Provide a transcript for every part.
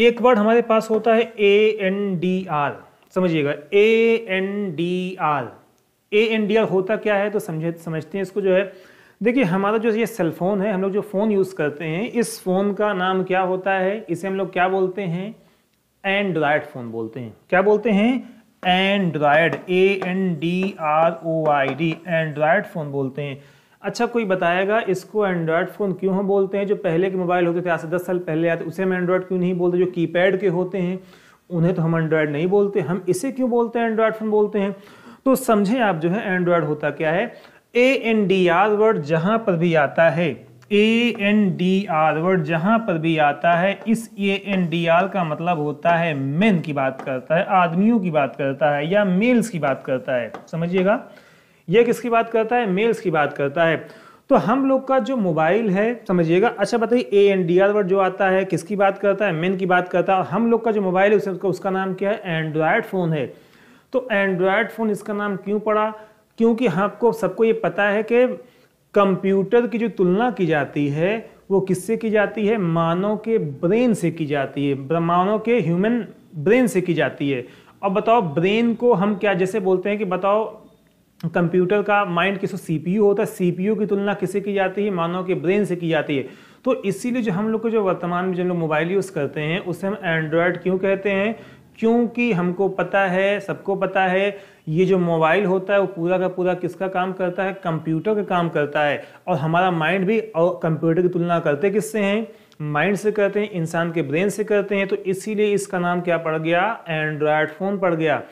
एक वर्ड हमारे पास होता है ए एन डी आर समझिएगा A N D R A N D R होता क्या है तो समझे समझते हैं इसको जो है देखिए हमारा जो ये सेल फोन है हम लोग जो फ़ोन यूज़ करते हैं इस फ़ोन का नाम क्या होता है इसे हम लोग क्या बोलते हैं एंड्रॉयड फ़ोन बोलते हैं क्या बोलते हैं Android A N D R O I D Android phone बोलते हैं अच्छा कोई बताएगा इसको एंड्रॉयड फ़ोन क्यों हम बोलते हैं जो पहले के मोबाइल होते थे आज से दस साल पहले आते तो उसे हम एंड्रॉयड क्यों नहीं बोलते जो कीपैड के होते हैं उन्हें तो हम एंड्रॉयड नहीं बोलते हम इसे क्यों बोलते हैं एंड्रॉयड फ़ोन बोलते हैं तो समझें आप जो है एंड्रॉयड होता क्या है A N D R word जहाँ पर भी आता है A N D R word जहाँ पर भी आता है इस ए एन डी आर का मतलब होता है मेन की बात करता है आदमियों की बात करता है या मेल्स की बात करता है समझिएगा ये किसकी बात करता है मेल्स की बात करता है तो हम लोग का जो मोबाइल है समझिएगा अच्छा बताइए A N D R word जो आता है किसकी बात करता है मेन की बात करता है और हम लोग का जो मोबाइल है उसका उसका नाम क्या है एंड्रॉयड फ़ोन है तो एंड्रॉयड फ़ोन इसका नाम क्यों पड़ा क्योंकि आपको सबको ये पता है कि कंप्यूटर की जो तुलना की जाती है वो किससे की जाती है मानव के ब्रेन से की जाती है मानव के ह्यूमन ब्रेन से की जाती है अब बताओ ब्रेन को हम क्या जैसे बोलते हैं कि बताओ कंप्यूटर का माइंड किसी सीपीयू होता है सीपीयू की तुलना किसे की जाती है मानव के ब्रेन से की जाती है तो इसीलिए जो हम लोग को जो वर्तमान में जो लोग मोबाइल यूज़ करते हैं उसे हम एंड्रॉयड क्यों कहते हैं क्योंकि हमको पता है सबको पता है ये जो मोबाइल होता है वो पूरा का पूरा किसका काम करता है कंप्यूटर का काम करता है और हमारा माइंड भी और कंप्यूटर की तुलना करते किससे हैं माइंड से करते हैं इंसान के ब्रेन से करते हैं तो इसीलिए इसका नाम क्या पड़ गया एंड्रॉयड फ़ोन पड़ गया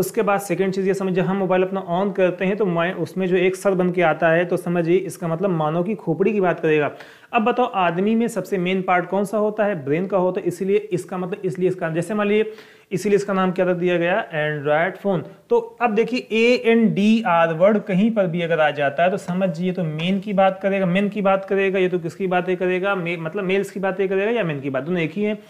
उसके बाद सेकेंड चीज़ ये समझिए हम मोबाइल अपना ऑन करते हैं तो उसमें जो एक सर बन के आता है तो समझिए इसका मतलब मानव की खोपड़ी की बात करेगा अब बताओ आदमी में सबसे मेन पार्ट कौन सा होता है ब्रेन का होता है इसीलिए इसका मतलब इसलिए इसका जैसे मान लीजिए इसीलिए इसका नाम क्या रख दिया गया एंड्रॉयड फ़ोन तो अब देखिए A N D R word कहीं पर भी अगर आ जाता है तो समझिए तो मेन की बात करेगा मेन की बात करेगा ये तो किसकी बातें करेगा मतलब मेल्स की बातें करेगा या मेन की बात दोनों एक ही है